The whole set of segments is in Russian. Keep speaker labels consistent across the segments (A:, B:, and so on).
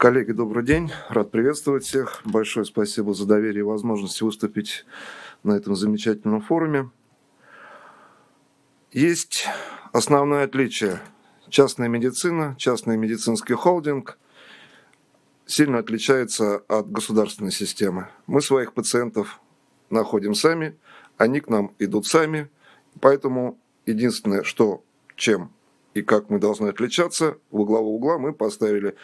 A: Коллеги, добрый день. Рад приветствовать всех. Большое спасибо за доверие и возможность выступить на этом замечательном форуме. Есть основное отличие. Частная медицина, частный медицинский холдинг сильно отличается от государственной системы. Мы своих пациентов находим сами, они к нам идут сами, поэтому единственное, что чем и как мы должны отличаться, В главу угла мы поставили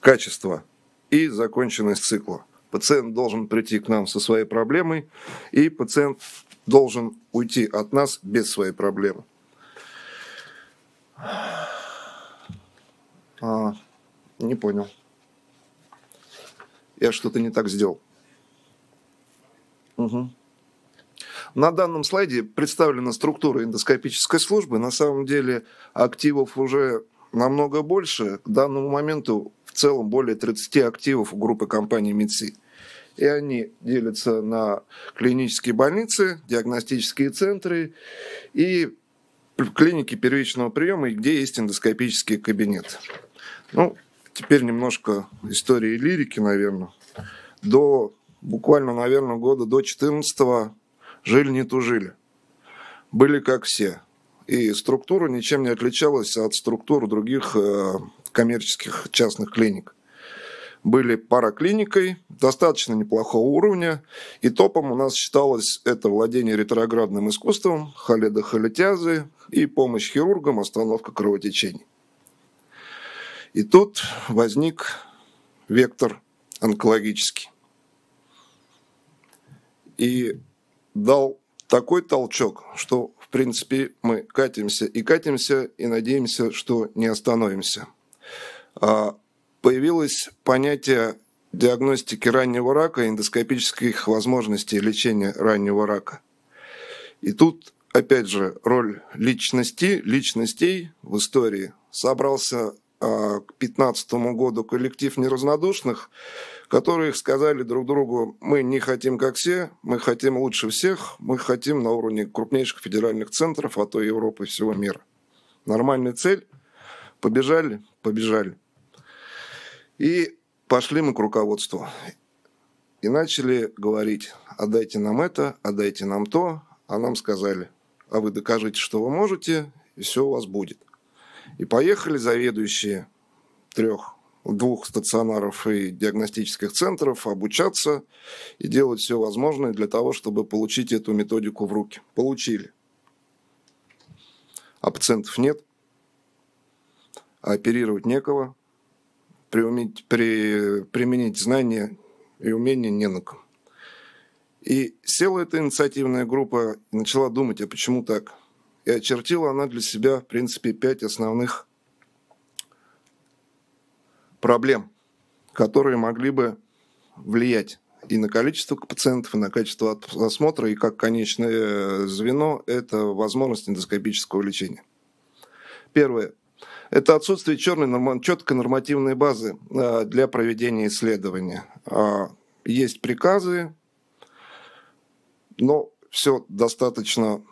A: качество и законченность цикла. Пациент должен прийти к нам со своей проблемой, и пациент должен уйти от нас без своей проблемы. А, не понял. Я что-то не так сделал. Угу. На данном слайде представлена структура эндоскопической службы. На самом деле активов уже намного больше. К данному моменту в целом более 30 активов у группы компаний МИДСИ. И они делятся на клинические больницы, диагностические центры и клиники первичного приема, где есть эндоскопический кабинет. Ну, теперь немножко истории лирики, наверное. До буквально, наверное, года до 14 Жили не тужили. Были как все. И структура ничем не отличалась от структур других э, коммерческих частных клиник. Были параклиникой достаточно неплохого уровня, и топом у нас считалось это владение ретроградным искусством, халедохалитязы и помощь хирургам, остановка кровотечений. И тут возник вектор онкологический. И дал такой толчок, что, в принципе, мы катимся и катимся, и надеемся, что не остановимся. А, появилось понятие диагностики раннего рака, эндоскопических возможностей лечения раннего рака. И тут, опять же, роль личности, личностей в истории собрался а, к 2015 году коллектив неразнодушных, которые сказали друг другу, мы не хотим как все, мы хотим лучше всех, мы хотим на уровне крупнейших федеральных центров, а то Европы и всего мира. Нормальная цель. Побежали, побежали. И пошли мы к руководству. И начали говорить, отдайте нам это, отдайте нам то, а нам сказали, а вы докажите, что вы можете, и все у вас будет. И поехали заведующие трех двух стационаров и диагностических центров, обучаться и делать все возможное для того, чтобы получить эту методику в руки. Получили. А пациентов нет, а оперировать некого, приуметь, при, применить знания и умения не на ком. И села эта инициативная группа и начала думать, а почему так – и очертила она для себя, в принципе, пять основных проблем, которые могли бы влиять и на количество пациентов, и на качество осмотра, и как конечное звено – это возможность эндоскопического лечения. Первое – это отсутствие черной, четкой нормативной базы э, для проведения исследования. А, есть приказы, но все достаточно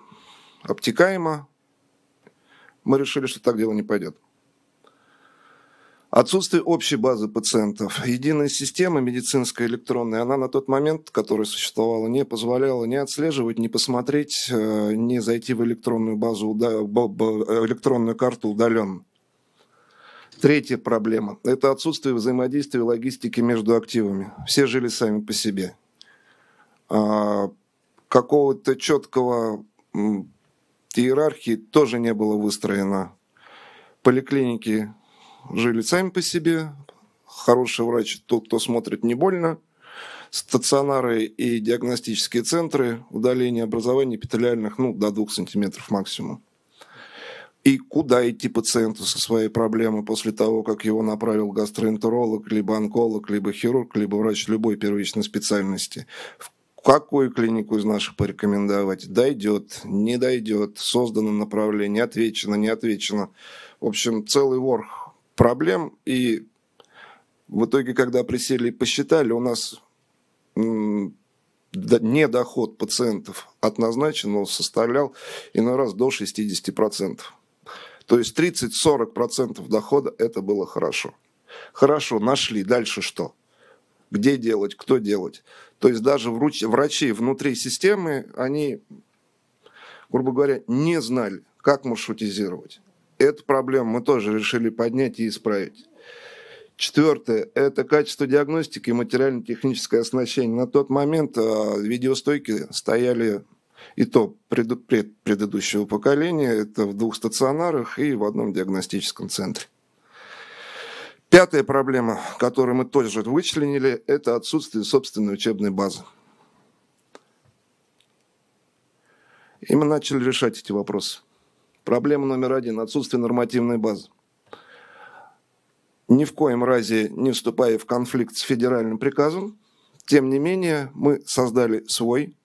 A: обтекаемо, мы решили, что так дело не пойдет. Отсутствие общей базы пациентов. Единая система медицинская электронная, она на тот момент, который существовала, не позволяла ни отслеживать, ни посмотреть, э, ни зайти в электронную базу, электронную карту удаленно. Третья проблема – это отсутствие взаимодействия логистики между активами. Все жили сами по себе. А, какого-то четкого Иерархии тоже не было выстроено. Поликлиники жили сами по себе. Хороший врач – тот, кто смотрит не больно. Стационары и диагностические центры, удаление образования эпителиальных ну, до 2 сантиметров максимум. И куда идти пациенту со своей проблемой после того, как его направил гастроэнтеролог, либо онколог, либо хирург, либо врач любой первичной специальности? В какую клинику из наших порекомендовать, дойдет, не дойдет, создано направление, отвечено, не отвечено. В общем, целый ворх проблем. И в итоге, когда присели и посчитали, у нас не доход пациентов от назначенного составлял и на раз до 60%. То есть 30-40% дохода – это было хорошо. Хорошо, нашли. Дальше что? где делать, кто делать. То есть даже врачи внутри системы, они, грубо говоря, не знали, как маршрутизировать. Эту проблему мы тоже решили поднять и исправить. Четвертое – это качество диагностики и материально-техническое оснащение. На тот момент а, видеостойки стояли и то пред, пред, предыдущего поколения. Это в двух стационарах и в одном диагностическом центре. Пятая проблема, которую мы тоже вычленили, это отсутствие собственной учебной базы. И мы начали решать эти вопросы. Проблема номер один – отсутствие нормативной базы. Ни в коем разе не вступая в конфликт с федеральным приказом, тем не менее мы создали свой.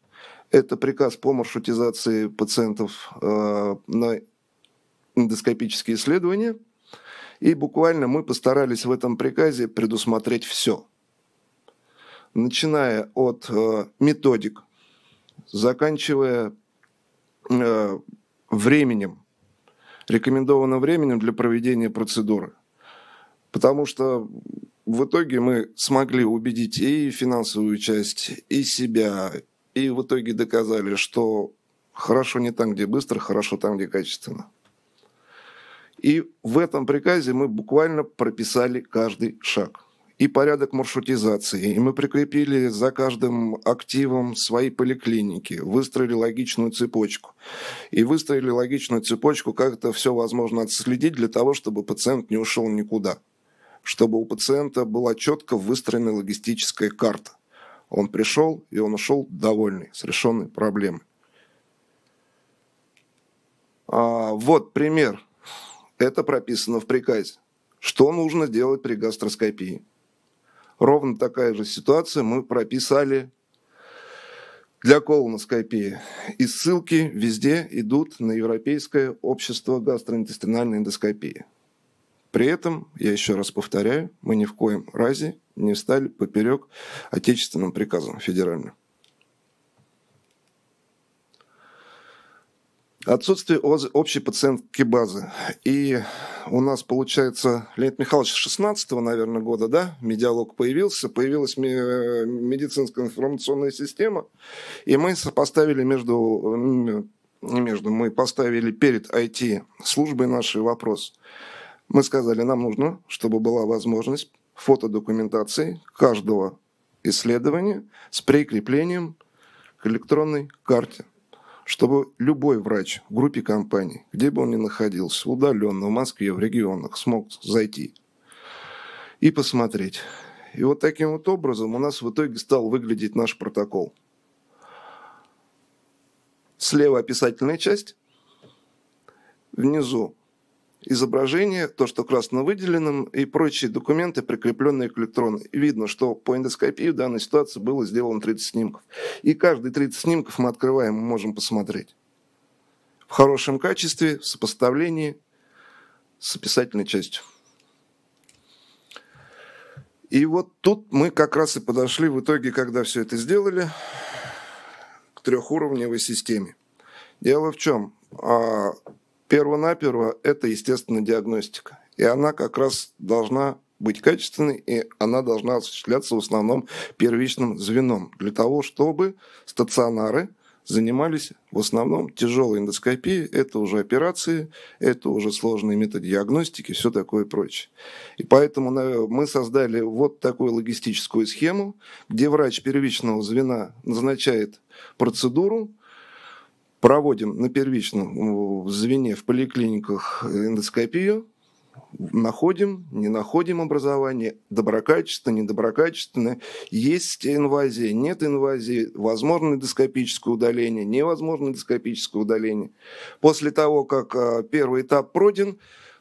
A: Это приказ по маршрутизации пациентов э, на эндоскопические исследования – и буквально мы постарались в этом приказе предусмотреть все. Начиная от э, методик, заканчивая э, временем, рекомендованным временем для проведения процедуры. Потому что в итоге мы смогли убедить и финансовую часть, и себя, и в итоге доказали, что хорошо не там, где быстро, хорошо там, где качественно. И в этом приказе мы буквально прописали каждый шаг и порядок маршрутизации. И мы прикрепили за каждым активом свои поликлиники, выстроили логичную цепочку. И выстроили логичную цепочку, как это все возможно отследить для того, чтобы пациент не ушел никуда. Чтобы у пациента была четко выстроена логистическая карта. Он пришел, и он ушел довольный, с решенной проблемой. А, вот пример – это прописано в приказе. Что нужно делать при гастроскопии? Ровно такая же ситуация мы прописали для колоноскопии. И ссылки везде идут на Европейское общество гастроинтестинальной эндоскопии. При этом, я еще раз повторяю, мы ни в коем разе не встали поперек отечественным приказам федеральным. Отсутствие общей пациентской базы. И у нас, получается, Леонид Михайлович с 16 -го, наверное, года, да, медиалог появился, появилась медицинская информационная система, и мы сопоставили между, между мы поставили перед IT-службой наш вопрос. Мы сказали, нам нужно, чтобы была возможность фотодокументации каждого исследования с прикреплением к электронной карте чтобы любой врач в группе компаний, где бы он ни находился, удаленно, в Москве, в регионах, смог зайти и посмотреть. И вот таким вот образом у нас в итоге стал выглядеть наш протокол. Слева описательная часть, внизу изображение, то, что красно выделенным, и прочие документы, прикрепленные к электрону. И видно, что по эндоскопии в данной ситуации было сделано 30 снимков. И каждый 30 снимков мы открываем и можем посмотреть. В хорошем качестве, в сопоставлении с описательной частью. И вот тут мы как раз и подошли в итоге, когда все это сделали, к трехуровневой системе. Дело в чем? А Перво-наперво это, естественно, диагностика. И она как раз должна быть качественной, и она должна осуществляться в основном первичным звеном для того, чтобы стационары занимались в основном тяжелой эндоскопией, это уже операции, это уже сложные методы диагностики, все такое прочее. И поэтому э, мы создали вот такую логистическую схему, где врач первичного звена назначает процедуру, проводим на первичном звене в поликлиниках эндоскопию, находим, не находим образование, доброкачественное, недоброкачественное, есть инвазия, нет инвазии, возможно эндоскопическое удаление, невозможно эндоскопическое удаление. После того, как э, первый этап пройден,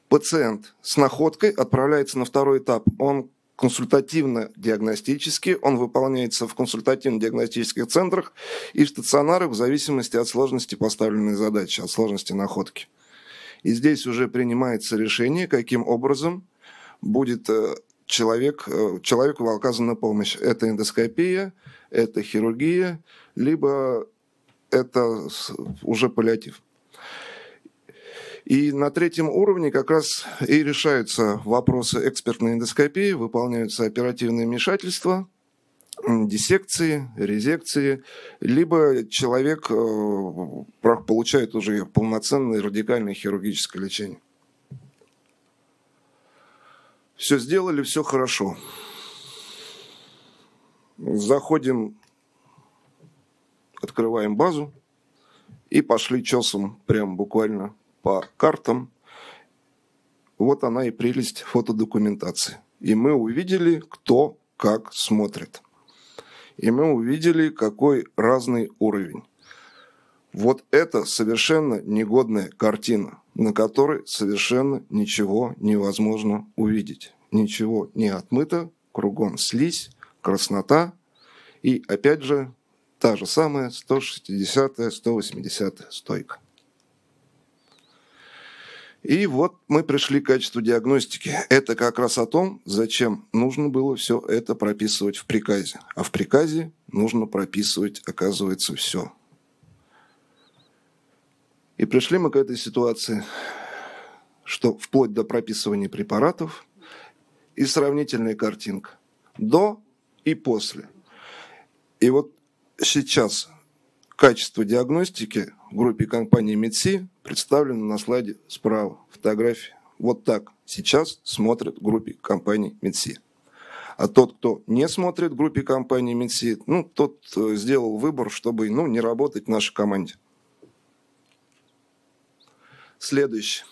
A: пациент с находкой отправляется на второй этап. Он консультативно диагностически он выполняется в консультативно-диагностических центрах и в стационарах в зависимости от сложности поставленной задачи, от сложности находки. И здесь уже принимается решение, каким образом будет э, человек, э, человеку оказана помощь. Это эндоскопия, это хирургия, либо это уже паллиатив. И на третьем уровне как раз и решаются вопросы экспертной эндоскопии, выполняются оперативные вмешательства, диссекции, резекции, либо человек э, получает уже полноценное радикальное хирургическое лечение. Все сделали, все хорошо. Заходим, открываем базу и пошли часом прям буквально по картам. Вот она и прелесть фотодокументации. И мы увидели, кто как смотрит. И мы увидели, какой разный уровень. Вот это совершенно негодная картина, на которой совершенно ничего невозможно увидеть. Ничего не отмыто, кругом слизь, краснота. И опять же, та же самая 160-180 стойка. И вот мы пришли к качеству диагностики. Это как раз о том, зачем нужно было все это прописывать в приказе. А в приказе нужно прописывать, оказывается, все. И пришли мы к этой ситуации, что вплоть до прописывания препаратов и сравнительная картинка. До и после. И вот сейчас качество диагностики группе компании МИДСИ представлена на слайде справа фотография Вот так сейчас смотрят группе компании МИДСИ. А тот, кто не смотрит группе компании МИДСИ, ну, тот э, сделал выбор, чтобы ну, не работать в нашей команде. Следующее.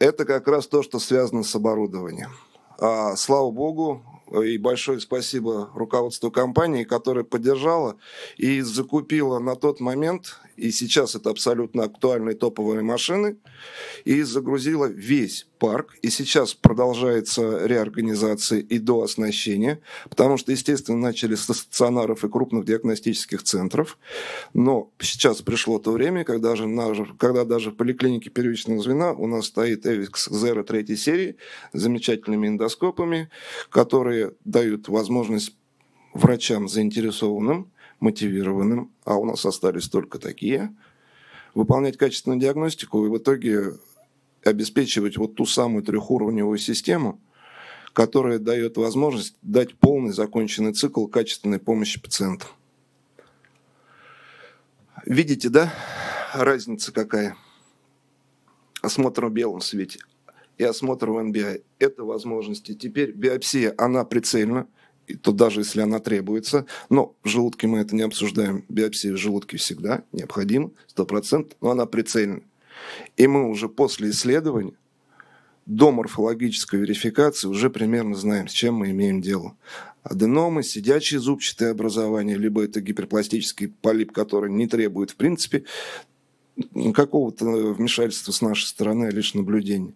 A: Это как раз то, что связано с оборудованием. А, слава богу, и большое спасибо руководству компании, которая поддержала и закупила на тот момент, и сейчас это абсолютно актуальные топовые машины, и загрузила весь парк. И сейчас продолжается реорганизация и дооснащение, потому что, естественно, начали со стационаров и крупных диагностических центров. Но сейчас пришло то время, когда, же, когда даже в поликлинике первичного звена у нас стоит EVIX Zero третьей серии с замечательными эндоскопами, которые которые дают возможность врачам заинтересованным, мотивированным, а у нас остались только такие, выполнять качественную диагностику и в итоге обеспечивать вот ту самую трехуровневую систему, которая дает возможность дать полный законченный цикл качественной помощи пациентам. Видите, да, разница какая? Осмотр в белом свете и осмотр в NBI. Это возможности. Теперь биопсия, она прицельна, и то даже если она требуется, но в желудке мы это не обсуждаем, биопсия в желудке всегда необходима, 100%, но она прицельна. И мы уже после исследования до морфологической верификации уже примерно знаем, с чем мы имеем дело. Аденомы, сидячие зубчатые образования, либо это гиперпластический полип, который не требует, в принципе, какого-то э, вмешательства с нашей стороны, а лишь наблюдения.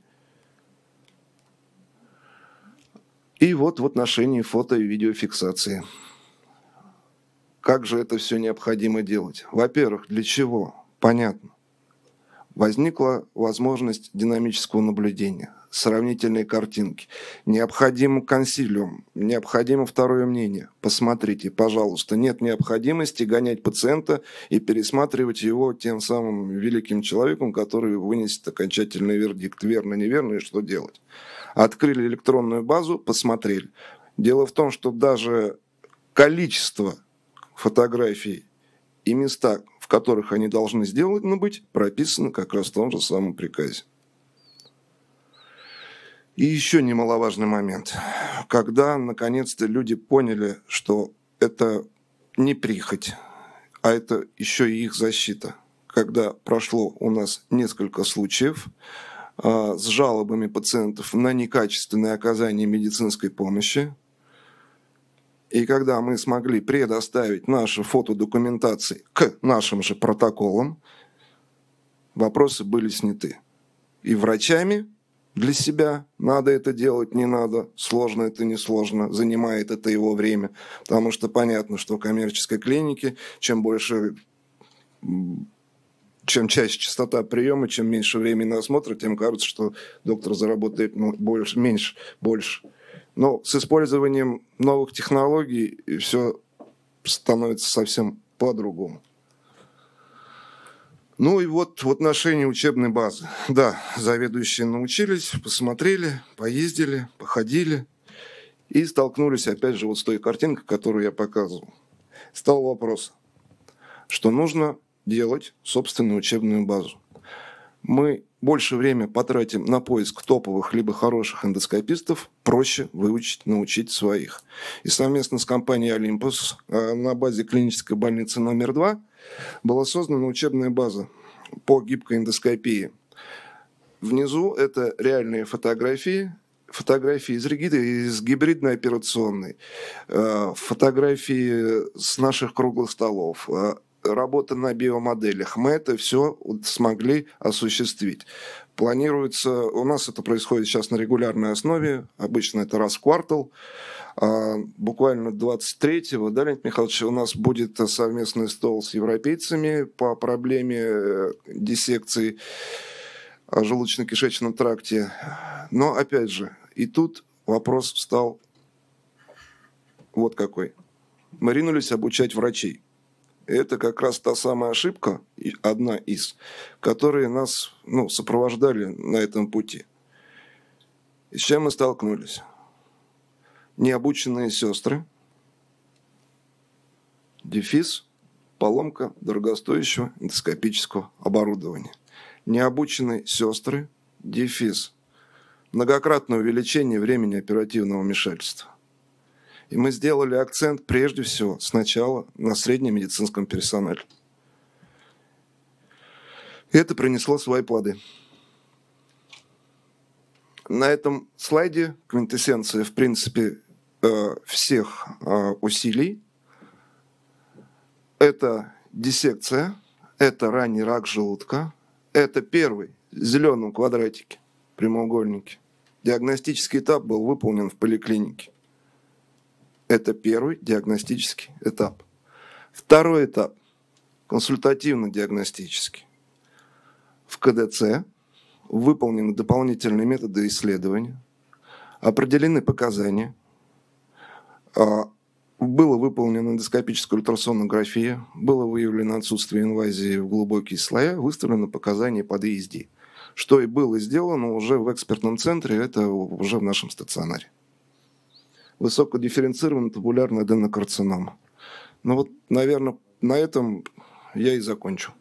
A: И вот в отношении фото и видеофиксации. Как же это все необходимо делать? Во-первых, для чего? Понятно. Возникла возможность динамического наблюдения сравнительные картинки. Необходим консилиум, необходимо второе мнение. Посмотрите, пожалуйста, нет необходимости гонять пациента и пересматривать его тем самым великим человеком, который вынесет окончательный вердикт, верно, неверно и что делать. Открыли электронную базу, посмотрели. Дело в том, что даже количество фотографий и места, в которых они должны сделаны ну, быть, прописаны как раз в том же самом приказе. И еще немаловажный момент. Когда, наконец-то, люди поняли, что это не прихоть, а это еще и их защита. Когда прошло у нас несколько случаев а, с жалобами пациентов на некачественное оказание медицинской помощи, и когда мы смогли предоставить наши фотодокументации к нашим же протоколам, вопросы были сняты и врачами, для себя надо это делать, не надо, сложно это, не сложно, занимает это его время. Потому что понятно, что в коммерческой клинике чем больше чем чаще частота приема, чем меньше времени на осмотр, тем кажется, что доктор заработает ну, больше, меньше, больше. Но с использованием новых технологий все становится совсем по-другому. Ну и вот в отношении учебной базы. Да, заведующие научились, посмотрели, поездили, походили и столкнулись опять же вот с той картинкой, которую я показывал. Стал вопрос, что нужно делать собственную учебную базу. Мы больше время потратим на поиск топовых либо хороших эндоскопистов, проще выучить, научить своих. И совместно с компанией «Олимпус» а на базе клинической больницы номер два была создана учебная база по гибкой эндоскопии. Внизу это реальные фотографии, фотографии из ригиды, из гибридной операционной, э, фотографии с наших круглых столов, э, работа на биомоделях. Мы это все смогли осуществить. Планируется, у нас это происходит сейчас на регулярной основе, обычно это раз в квартал. А, буквально 23-го, да, Леонид Михайлович, у нас будет э, совместный стол с европейцами по проблеме э, диссекции желудочно-кишечном тракте. Но, опять же, и тут вопрос встал вот какой. Мы ринулись обучать врачей это как раз та самая ошибка, одна из, которые нас ну, сопровождали на этом пути. И с чем мы столкнулись? Необученные сестры, дефис, поломка дорогостоящего эндоскопического оборудования. Необученные сестры, дефис, многократное увеличение времени оперативного вмешательства. И мы сделали акцент прежде всего сначала на среднем медицинском персонале. Это принесло свои плоды. На этом слайде квинтэссенция, в принципе, э, всех э, усилий. Это диссекция, это ранний рак желудка, это первый в зеленом квадратике, прямоугольнике. Диагностический этап был выполнен в поликлинике. Это первый диагностический этап. Второй этап – консультативно-диагностический. В КДЦ выполнены дополнительные методы исследования, определены показания, а, была выполнена эндоскопическая ультрасонография, было выявлено отсутствие инвазии в глубокие слоя, выставлено показания под ESD, что и было сделано уже в экспертном центре, это уже в нашем стационаре высокодифференцированная популярная аденокарцинома. Ну вот, наверное, на этом я и закончу.